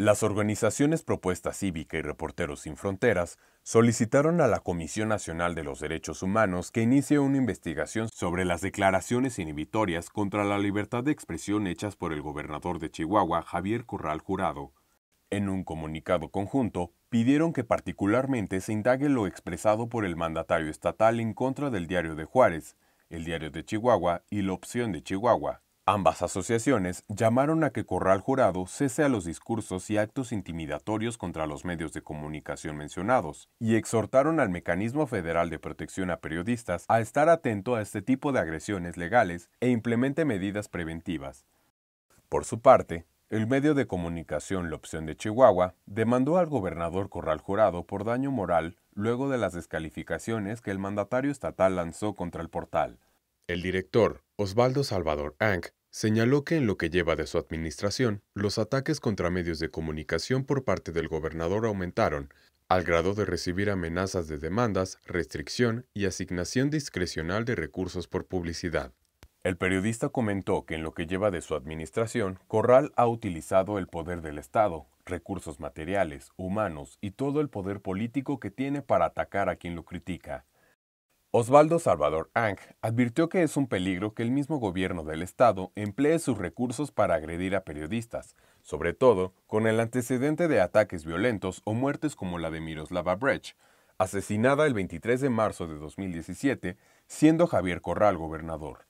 Las organizaciones Propuesta Cívica y Reporteros Sin Fronteras solicitaron a la Comisión Nacional de los Derechos Humanos que inicie una investigación sobre las declaraciones inhibitorias contra la libertad de expresión hechas por el gobernador de Chihuahua, Javier Corral Jurado. En un comunicado conjunto, pidieron que particularmente se indague lo expresado por el mandatario estatal en contra del Diario de Juárez, el Diario de Chihuahua y la Opción de Chihuahua, Ambas asociaciones llamaron a que Corral Jurado cese a los discursos y actos intimidatorios contra los medios de comunicación mencionados y exhortaron al Mecanismo Federal de Protección a Periodistas a estar atento a este tipo de agresiones legales e implemente medidas preventivas. Por su parte, el medio de comunicación La Opción de Chihuahua demandó al gobernador Corral Jurado por daño moral luego de las descalificaciones que el mandatario estatal lanzó contra el portal. El director, Osvaldo Salvador Ang. Señaló que en lo que lleva de su administración, los ataques contra medios de comunicación por parte del gobernador aumentaron, al grado de recibir amenazas de demandas, restricción y asignación discrecional de recursos por publicidad. El periodista comentó que en lo que lleva de su administración, Corral ha utilizado el poder del Estado, recursos materiales, humanos y todo el poder político que tiene para atacar a quien lo critica. Osvaldo Salvador Ang advirtió que es un peligro que el mismo gobierno del Estado emplee sus recursos para agredir a periodistas, sobre todo con el antecedente de ataques violentos o muertes como la de Miroslava Brecht, asesinada el 23 de marzo de 2017, siendo Javier Corral gobernador.